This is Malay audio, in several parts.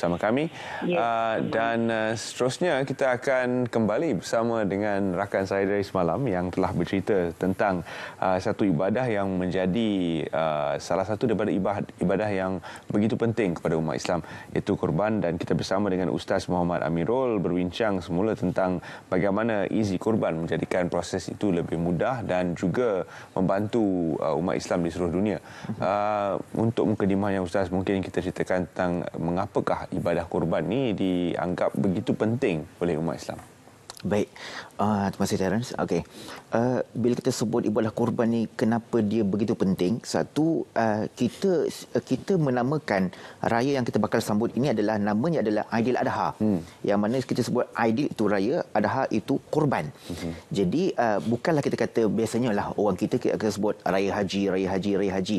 bersama kami. Ya, uh, dan uh, seterusnya kita akan kembali bersama dengan rakan saya dari semalam yang telah bercerita tentang uh, satu ibadah yang menjadi uh, salah satu daripada ibadah ibadah yang begitu penting kepada umat Islam iaitu kurban dan kita bersama dengan Ustaz Muhammad Amirul berbincang semula tentang bagaimana easy kurban menjadikan proses itu lebih mudah dan juga membantu uh, umat Islam di seluruh dunia. Uh, untuk mukadimahnya Ustaz mungkin kita ceritakan tentang mengapakah ibadah kurban ni dianggap begitu penting oleh umat Islam? Baik. Uh, terima kasih Terence. Okey. Uh, bila kita sebut ibadah kurban ni kenapa dia begitu penting? Satu uh, kita kita menamakan raya yang kita bakal sambut ini adalah namanya adalah Aidil Adha. Hmm. Yang mana kita sebut Aidil itu raya, Adha itu kurban. Hmm. Jadi uh, bukanlah kita kata biasanya lah orang kita kita sebut raya haji, raya haji, raya haji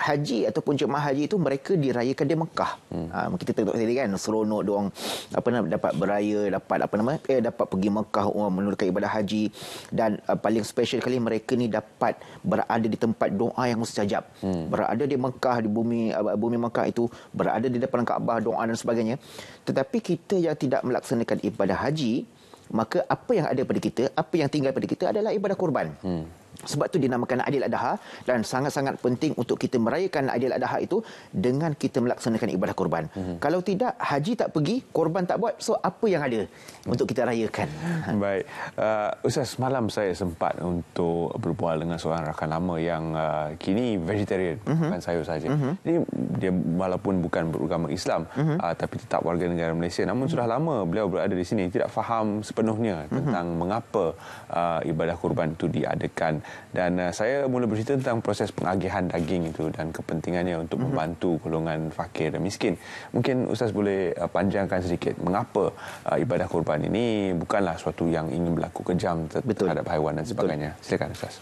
haji ataupun jemaah haji itu mereka dirayakan di Mekah. Hmm. Ha, kita tengok tadi kan seronok dia orang apa nama dapat beraya, dapat apa nama eh dapat pergi Mekah orang menunaikan ibadah haji dan uh, paling special kali mereka ni dapat berada di tempat doa yang mustajab. Hmm. Berada di Mekah di bumi uh, bumi Mekah itu berada di depan Kaabah doa dan sebagainya. Tetapi kita yang tidak melaksanakan ibadah haji maka apa yang ada pada kita, apa yang tinggal pada kita adalah ibadah kurban. Hmm. Sebab tu dinamakan Adil Adha dan sangat-sangat penting untuk kita merayakan Adil Adha itu dengan kita melaksanakan ibadah korban. Mm-hmm. Kalau tidak, haji tak pergi, korban tak buat, so apa yang ada untuk kita rayakan? Baik. Uh, Ustaz, semalam saya sempat untuk berbual dengan seorang rakan lama yang uh, kini vegetarian, mm-hmm. bukan sayur saja. Mm-hmm. Jadi, dia walaupun bukan beragama Islam, mm-hmm. uh, tapi tetap warga negara Malaysia. Namun mm-hmm. sudah mhm. lama beliau berada di sini, tidak faham sepenuhnya mhm. tentang mm-hmm. mengapa uh, ibadah korban itu diadakan dan uh, saya mula bercerita tentang proses pengagihan daging itu dan kepentingannya untuk mhm. membantu golongan fakir dan miskin. Mungkin ustaz boleh uh, panjangkan sedikit mengapa uh, ibadah kurban ini bukanlah suatu yang ingin berlaku kejam ter- Betul. terhadap haiwan dan sebagainya. Betul. Silakan ustaz.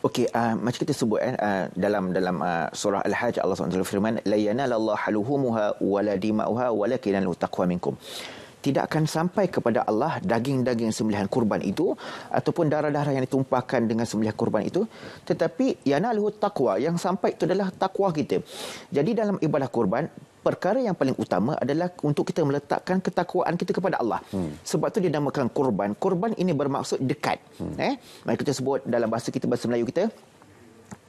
Okey, uh, macam kita sebut eh, uh, dalam dalam uh, surah Al-Hajj Allah SWT firman la yanalallahu haluhumuha wala dima'uha walakin al-taqwa minkum tidak akan sampai kepada Allah daging-daging sembelihan kurban itu ataupun darah-darah yang ditumpahkan dengan sembelihan kurban itu tetapi yana lahu taqwa yang sampai itu adalah takwa kita jadi dalam ibadah kurban perkara yang paling utama adalah untuk kita meletakkan ketakwaan kita kepada Allah. Hmm. Sebab tu dia namakan kurban. Kurban ini bermaksud dekat. Hmm. Eh, mari kita sebut dalam bahasa kita bahasa Melayu kita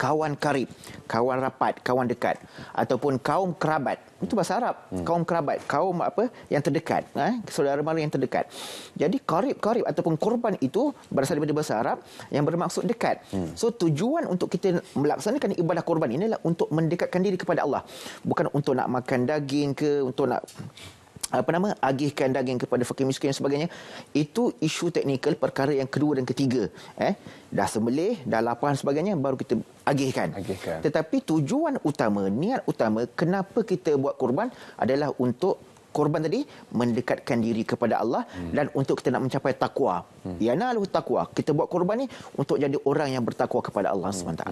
kawan karib, kawan rapat, kawan dekat ataupun kaum kerabat. Itu bahasa Arab. Hmm. Kaum kerabat, kaum apa yang terdekat, eh? saudara mara yang terdekat. Jadi karib-karib ataupun korban itu berasal daripada bahasa Arab yang bermaksud dekat. Hmm. So tujuan untuk kita melaksanakan ibadah korban inilah untuk mendekatkan diri kepada Allah. Bukan untuk nak makan daging ke, untuk nak apa nama agihkan daging kepada fakir miskin dan sebagainya itu isu teknikal perkara yang kedua dan ketiga eh dah sembelih dah lapar dan sebagainya baru kita agihkan. agihkan. Tetapi tujuan utama, niat utama kenapa kita buat kurban adalah untuk korban tadi mendekatkan diri kepada Allah hmm. dan untuk kita nak mencapai takwa. Hmm. Ya nalu takwa. Kita buat korban ni untuk jadi orang yang bertakwa kepada Allah hmm. SWT.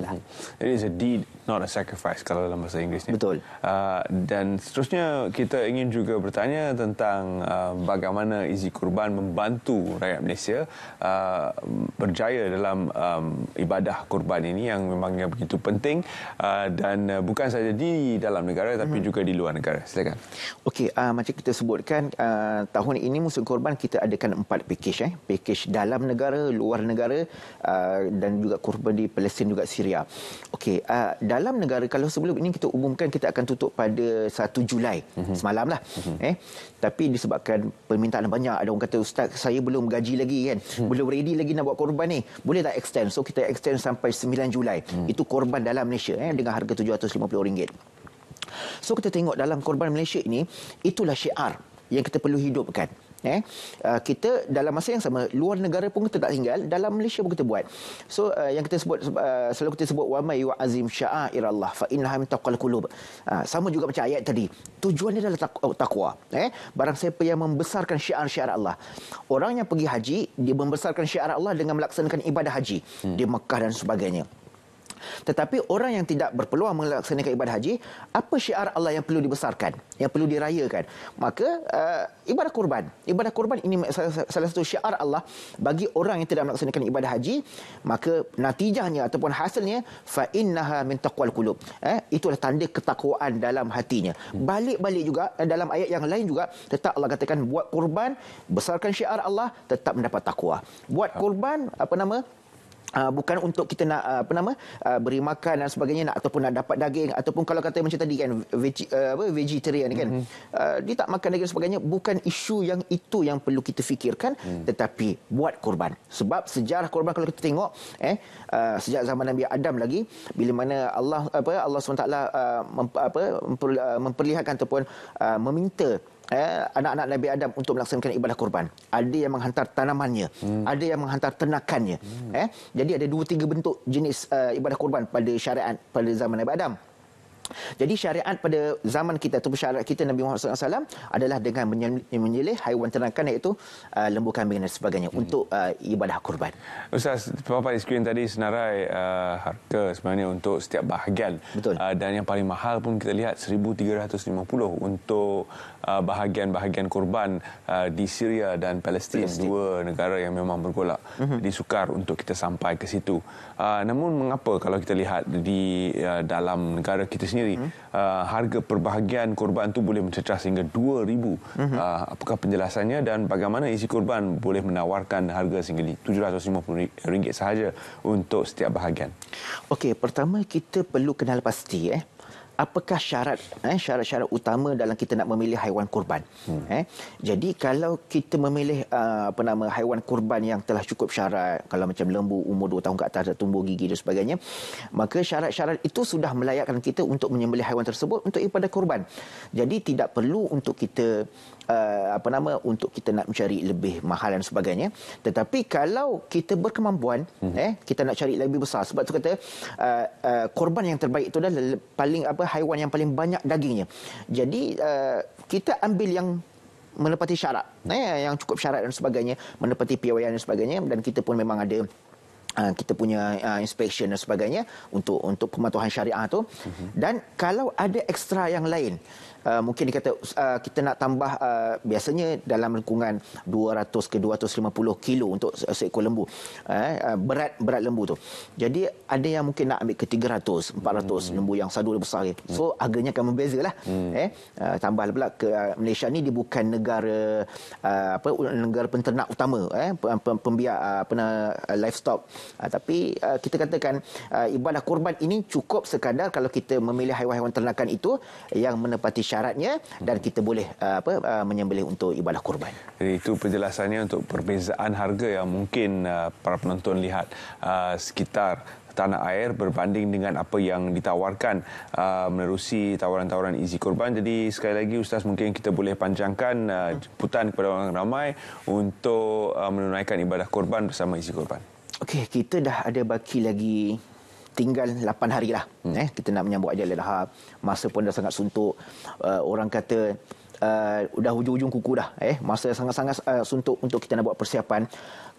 It is a deed, not a sacrifice kalau dalam bahasa Inggerisnya. Betul. Uh, dan seterusnya kita ingin juga bertanya tentang uh, bagaimana izi korban membantu rakyat Malaysia uh, berjaya dalam um, ibadah korban ini yang memangnya begitu penting uh, dan uh, bukan saja di dalam negara tapi hmm. juga di luar negara. Silakan. Okey, uh, macam macam kita sebutkan uh, tahun ini musim korban kita adakan empat pakej eh pakej dalam negara luar negara uh, dan juga korban di Palestin juga Syria okey uh, dalam negara kalau sebelum ini kita umumkan kita akan tutup pada 1 Julai mm-hmm. semalamlah mm-hmm. eh tapi disebabkan permintaan banyak ada orang kata ustaz saya belum gaji lagi kan mm-hmm. belum ready lagi nak buat korban ni boleh tak extend so kita extend sampai 9 Julai mm-hmm. itu korban dalam Malaysia eh dengan harga 750 ringgit mm-hmm. So kita tengok dalam korban Malaysia ini, itulah syiar yang kita perlu hidupkan. Eh, ah, kita dalam masa yang sama luar negara pun kita tak tinggal dalam Malaysia pun kita buat so uh, yang kita sebut uh, selalu kita sebut wa may yu'azim sya'airallah fa innaha min taqwal qulub uh, sama juga macam ayat tadi tujuannya adalah takwa eh barang siapa yang membesarkan syiar-syiar Allah orang yang pergi haji dia membesarkan syiar Allah dengan melaksanakan ibadah haji hmm. di Mekah dan sebagainya tetapi orang yang tidak berpeluang melaksanakan ibadah haji, apa syiar Allah yang perlu dibesarkan, yang perlu dirayakan? Maka uh, ibadah kurban. Ibadah kurban ini salah satu syiar Allah bagi orang yang tidak melaksanakan ibadah haji, maka natijahnya ataupun hasilnya fa innaha min taqwal qulub. Eh, itulah tanda ketakwaan dalam hatinya. Balik-balik juga eh, dalam ayat yang lain juga tetap Allah katakan buat kurban besarkan syiar Allah tetap mendapat takwa. Buat ya. kurban apa nama? Uh, bukan untuk kita nak uh, apa nama uh, beri makan dan sebagainya nak ataupun nak dapat daging ataupun kalau kata macam tadi kan veg, uh, apa vegetarian mm-hmm. uh, dia tak makan daging dan sebagainya bukan isu yang itu yang perlu kita fikirkan mm. tetapi buat korban sebab sejarah korban kalau kita tengok eh uh, sejak zaman Nabi Adam lagi bila mana Allah apa Allah SWT uh, mem, apa memperlihatkan ataupun uh, meminta eh, anak-anak Nabi Adam untuk melaksanakan ibadah kurban. Ada yang menghantar tanamannya, hmm. ada yang menghantar ternakannya. Hmm. Eh, jadi ada dua tiga bentuk jenis uh, ibadah kurban pada syariat pada zaman Nabi Adam. Jadi syariat pada zaman kita ataupun syariat kita Nabi Muhammad SAW adalah dengan menyelih haiwan ternakan iaitu uh, lembu kambing dan sebagainya hmm. untuk uh, ibadah kurban. Ustaz, apa di skrin tadi senarai uh, harga sebenarnya untuk setiap bahagian Betul. Uh, dan yang paling mahal pun kita lihat 1350 untuk uh, bahagian-bahagian kurban uh, di Syria dan Palestin dua negara yang memang bergolak. Hmm. Jadi sukar untuk kita sampai ke situ. Uh, namun mengapa kalau kita lihat di uh, dalam negara kita sendiri sendiri hmm. uh, harga perbahagian korban itu boleh mencecah sehingga 2000 hmm. uh, apakah penjelasannya dan bagaimana isi korban boleh menawarkan harga sehingga 750 ringgit sahaja untuk setiap bahagian okey pertama kita perlu kenal pasti eh apakah syarat eh syarat-syarat utama dalam kita nak memilih haiwan kurban hmm. eh jadi kalau kita memilih uh, apa nama haiwan kurban yang telah cukup syarat kalau macam lembu umur 2 tahun ke atas tumbuh gigi dan sebagainya maka syarat-syarat itu sudah melayakkan kita untuk menyembelih haiwan tersebut untuk ibadah eh, kurban jadi tidak perlu untuk kita uh, apa nama untuk kita nak mencari lebih mahal dan sebagainya tetapi kalau kita berkemampuan hmm. eh kita nak cari lebih besar sebab tu kata uh, uh, korban yang terbaik itu adalah paling apa haiwan yang paling banyak dagingnya. Jadi uh, kita ambil yang menepati syarat. Eh, yang cukup syarat dan sebagainya, menepati piawaian dan sebagainya dan kita pun memang ada uh, kita punya uh, inspection dan sebagainya untuk untuk pematuhan syariah tu. Mm-hmm. Dan kalau ada ekstra yang lain, Uh, mungkin dikata uh, kita nak tambah uh, biasanya dalam lingkungan 200 ke 250 kilo untuk seekor lembu eh, uh, berat berat lembu tu jadi ada yang mungkin nak ambil ke 300 400 hmm. lembu yang sadu lebih besar so harganya hmm. akan berbeza lah hmm. eh, uh, tambah pula ke uh, Malaysia ni dia bukan negara uh, apa negara penternak utama eh, pembiak uh, apa uh, livestock uh, tapi uh, kita katakan uh, ibadah kurban ini cukup sekadar kalau kita memilih haiwan-haiwan ternakan itu yang menepati syarat syaratnya dan kita boleh uh, apa uh, menyembelih untuk ibadah kurban. Jadi itu penjelasannya untuk perbezaan harga yang mungkin uh, para penonton lihat uh, sekitar tanah air berbanding dengan apa yang ditawarkan uh, menerusi tawaran-tawaran Easy kurban. Jadi sekali lagi Ustaz mungkin kita boleh panjangkan uh, jemputan kepada orang ramai untuk uh, menunaikan ibadah kurban bersama Easy kurban. Okey, kita dah ada baki lagi tinggal 8 hari lah. Hmm. Eh, kita nak menyambut ajal lelah. Masa pun dah sangat suntuk. Uh, orang kata uh, dah hujung-hujung kuku dah eh masa sangat-sangat uh, suntuk untuk kita nak buat persiapan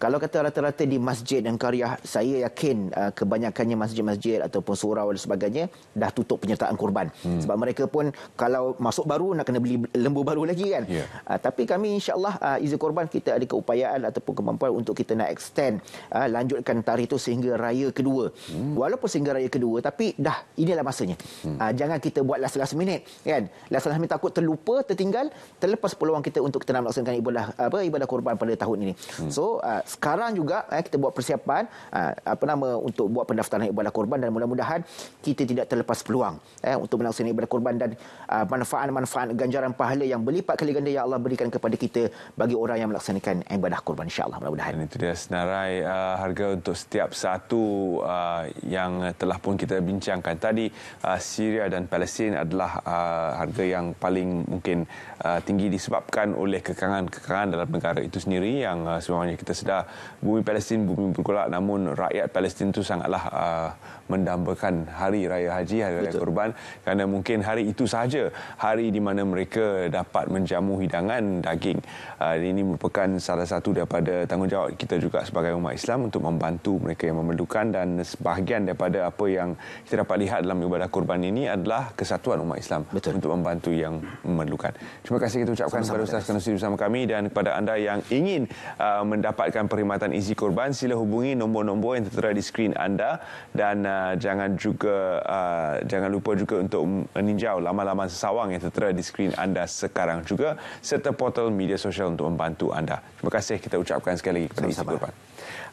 kalau kata rata-rata di masjid dan karyah saya yakin uh, kebanyakannya masjid-masjid ataupun surau dan sebagainya dah tutup penyertaan kurban hmm. sebab mereka pun kalau masuk baru nak kena beli lembu baru lagi kan yeah. uh, tapi kami insyaallah uh, izin kurban kita ada keupayaan ataupun kemampuan untuk kita nak extend uh, lanjutkan tarikh itu sehingga raya kedua hmm. walaupun sehingga raya kedua tapi dah inilah masanya hmm. uh, jangan kita buat last last minute kan last last minute takut terlupa tertinggal meninggal terlepas peluang kita untuk kita melaksanakan ibadah apa ibadah kurban pada tahun ini. Hmm. So uh, sekarang juga uh, kita buat persiapan uh, apa nama untuk buat pendaftaran ibadah kurban dan mudah-mudahan kita tidak terlepas peluang uh, untuk melaksanakan ibadah kurban dan uh, manfaat-manfaat ganjaran pahala yang berlipat kali ganda yang Allah berikan kepada kita bagi orang yang melaksanakan ibadah kurban insya-Allah mudah-mudahan. Dan itu dia senarai uh, harga untuk setiap satu uh, yang telah pun kita bincangkan tadi uh, Syria dan Palestin adalah uh, harga yang paling mungkin Uh, tinggi disebabkan oleh kekangan-kekangan dalam negara itu sendiri yang uh, sebenarnya kita sedar bumi Palestin bumi bergolak namun rakyat Palestin itu sangatlah uh, mendambakan hari raya haji hari raya kurban kerana mungkin hari itu sahaja hari di mana mereka dapat menjamu hidangan daging uh, ini merupakan salah satu daripada tanggungjawab kita juga sebagai umat Islam untuk membantu mereka yang memerlukan dan sebahagian daripada apa yang kita dapat lihat dalam ibadah kurban ini adalah kesatuan umat Islam Betul. untuk membantu yang memerlukan. Terima kasih kita ucapkan Sama-sama kepada Ustaz Kenusi bersama kami dan kepada anda yang ingin uh, mendapatkan perkhidmatan Easy Korban sila hubungi nombor-nombor yang tertera di skrin anda dan uh, jangan juga uh, jangan lupa juga untuk meninjau laman-laman sesawang yang tertera di skrin anda sekarang juga serta portal media sosial untuk membantu anda. Terima kasih kita ucapkan sekali lagi kepada Sama-sama. Easy Korban.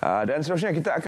Uh, dan seterusnya kita